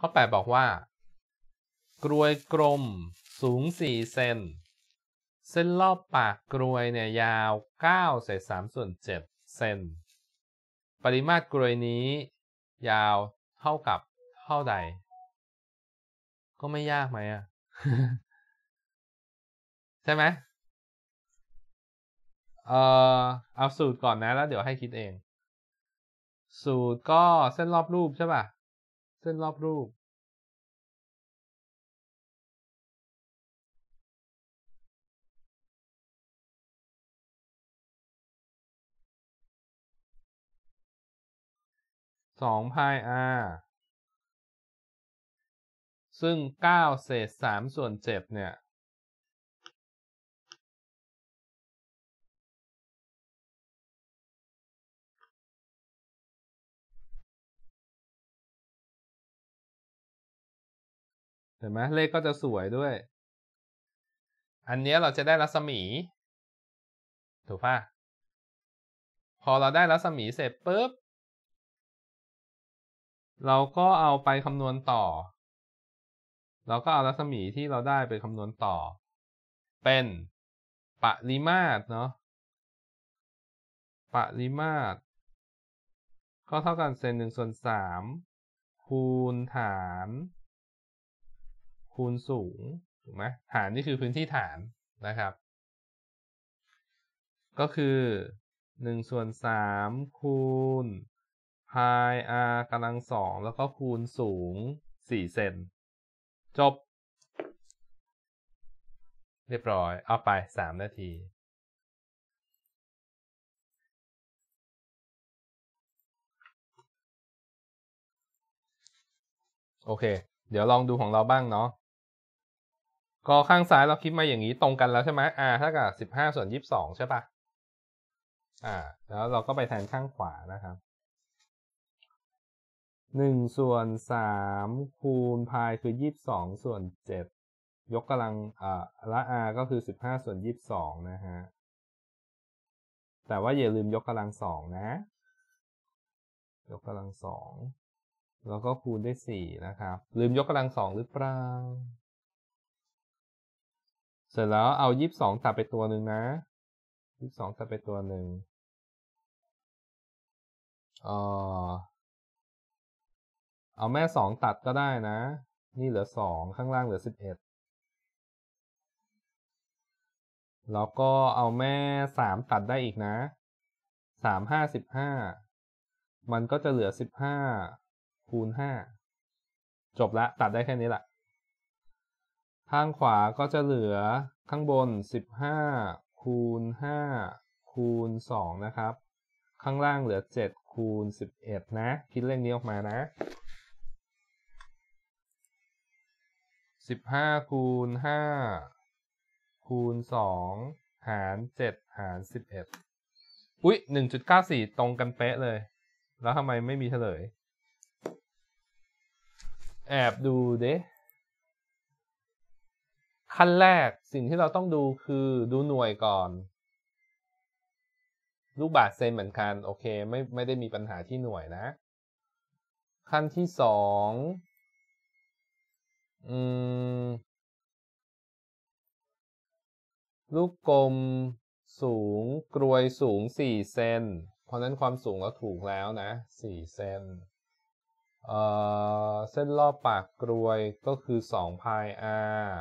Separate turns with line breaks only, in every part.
ข้อ8บอกว่า กรวยกลมสูง 4 เซนเส้นรอบปากกรวยเนี่ย ยาว9เศษ3ส่วน7เซนปริมาตรกรวยนี้ยาวเท่ากับเท่าใด ก็ไม่ยากไหมอ่ะ ใช่ไหมเออเอาสูตรก่อนนะแล้วเดี๋ยวให้คิดเอง สูตรก็เส้นรอบรูปใช่ป่ะ
เส้นรอบรูปสองพาย r ซึ่ง9เศษ3ส่วน7เนี่ยเห็นไหมเลขก็จะสวยด้วย อันนี้เราจะได้รัศมี ถูกปะพอเราได้รัศมีเสร็จปุ๊บ
เราก็เอาไปคำนวณต่อ เราก็เอารัศมีที่เราได้ไปคำนวณต่อ เป็น ปริมาตรเนาะ ปริมาตรก็เท่ากันเซนหนึ่งส่วนสามคูณฐานคูณสูง ถูกไหมฐานนี่คือพื้นที่ฐานนะครับ ก็คือ1ส่วน3คูณ pi r กำลังสองแล้วก็คูณสูง4เซนจบ เรียบร้อยเอาไป 3 นาที โอเค เดี๋ยวลองดูของเราบ้างเนาะกอข้างซ้ายเราคิดมาอย่างนี้ตรงกันแล้วใช่ไหม r เท่ากับสิบห้าส่วนยี่สิบสองใช่ปะอ่า แล้วเราก็ไปแทนข้างขวานะครับหนึ่งส่วนสามคูณพายคือยี่สิบสองส่วนเจ็ดยกกำลังอ่าละ r ก็คือสิบห้าส่วนยี่สิบสองนะฮะ แต่ว่าอย่าลืมยกกำลังสองนะ ยกกำลังสองแล้วก็คูณได้สี่นะครับ ลืมยกกำลังสองหรือเปล่าสร็จแล้วเอายี่สิบสองตัดไปตัวหนึ่งนะยี่สิบสองตัดไปตัวหนึ่ง
เออ
เอาแม่สองตัดก็ได้นะ นี่เหลือสองข้างล่างเหลือสิบเอ็ดแล้วก็เอาแม่สามตัดได้อีกนะสามห้าสิบห้ามันก็จะเหลือสิบห้าคูณห้าจบละตัดได้แค่นี้แหละข้างขวาก็จะเหลือข้างบน 15 คูณ 5 คูณ 2 นะครับ ข้างล่างเหลือ 7 คูณ 11 นะ คิดเลขนี้ออกมานะ 15 คูณ 5 คูณ 2 หาร 7 หาร 11 อุ๊ย 1.94 ตรงกันเป๊ะเลย แล้วทำไมไม่มีเฉลย แอบดูเด้ขั้นแรกสิ่งที่เราต้องดูคือดูหน่วยก่อนลูกบาทเซนเหมือนกันโอเคไม่ไม่ได้มีปัญหาที่หน่วยนะ ขั้นที่สองอืมลูกกลม สูงกรวยสูงสี่เซนเพราะนั้นความสูงเราถูกแล้วนะสี่เซนเอ่อเส้นรอบปากกรวยก็คือสองพอาร์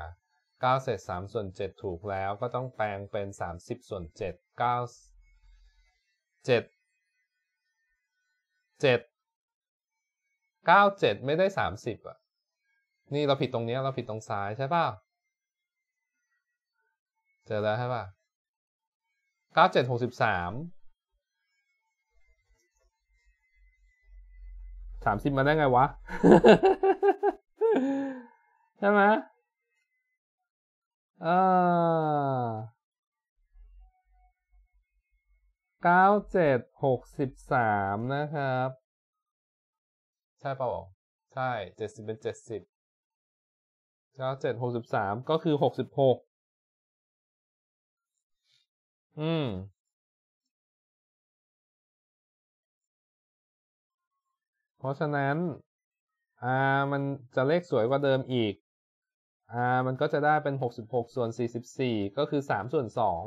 9เศษ3ส่วน7ถูกแล้ว ก็ต้องแปลงเป็น 30ส่วน7 9 7 7 9 7ไม่ได้ 30 อ่ะ นี่เราผิดตรงนี้เราผิดตรงซ้ายใช่ป่ะเจอแล้วใช่ป่ะ9 7 63 30มาได้ไงวะ ใช่ไหมอ เก้าเจ็ดหกสิบสามนะครับ ใช่เปล่าใช่เจ็ดสิบเป็นเจ็ดสิบเก้าเจ็ดหกสิบสามก็คือหกส
ิบหก อืม
เพราะฉะนั้น อ่า มันจะเลขสวยกว่าเดิมอีก่า มันก็จะได้เป็น 66ส่วน44 ก็คือ3ส่วน2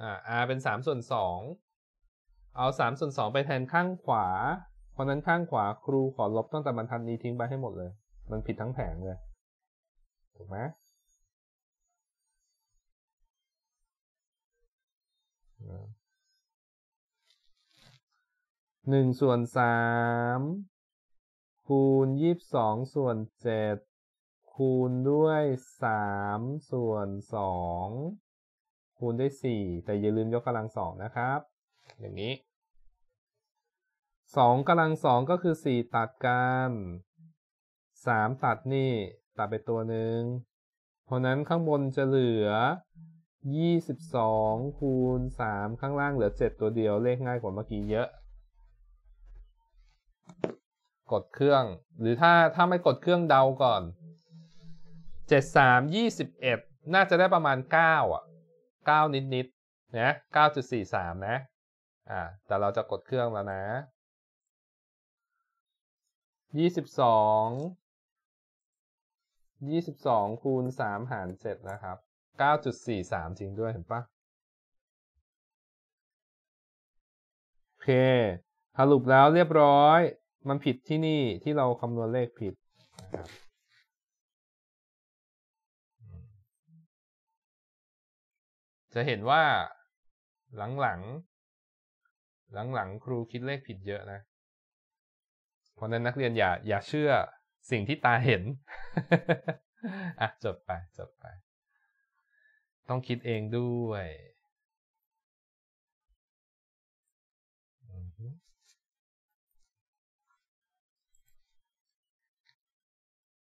อ่า r เป็น3ส่วน2เอา3ส่วน2ไปแทนข้างขวา เพราะนั้นข้างขวาครูขอลบตั้งแต่บรรทัดนี้ทิ้งไปให้หมดเลย มันผิดทั้งแผงเลยถูกไหมหนึ่งส่วนสามคูณยี่สิบสองส่วนเจ็ดคูณด้วยสามส่วนสองคูณด้วยสี่แต่อย่าลืมยกกำลังสองนะครับ อย่างนี้สองกำลังสองก็คือสี่ตัดกันสามตัดนี่ ตัดไปตัวหนึ่ง เพราะนั้นข้างบนจะเหลือยี่สิบองคูณสามข้างล่างเหลือเจ็ดตัวเดียวเลขง่ายกว่าเมื่อกี้เยอะกดเครื่อง หรือถ้าถ้าไม่กดเครื่องเดาก่อนเจ็ดสามยี่สิบเอ็ดน่าจะได้ประมาณเก้าอ่ะเก้านิดนิดนะเก้าจุดสี่สามนะอ่าแต่เราจะกดเครื่องแล้วนะยี่สิบสองยี่สิบสองคูณสามหารเจ็ดนะครับเก้าจุดสี่สามจริงด้วยเห็นปะโอเคสรุปแล้วเรียบร้อยมันผิดที่นี่ที่เราคำนวณเลขผิดนะครับจะเห็นว่าหลังหลังหลังหลังครูคิดเลขผิดเยอะนะ เพราะนั้นนักเรียนอย่าอย่าเชื่อสิ่งที่ตาเห็นอ่ะจบไป จบไป ต้องคิด
เองด้วย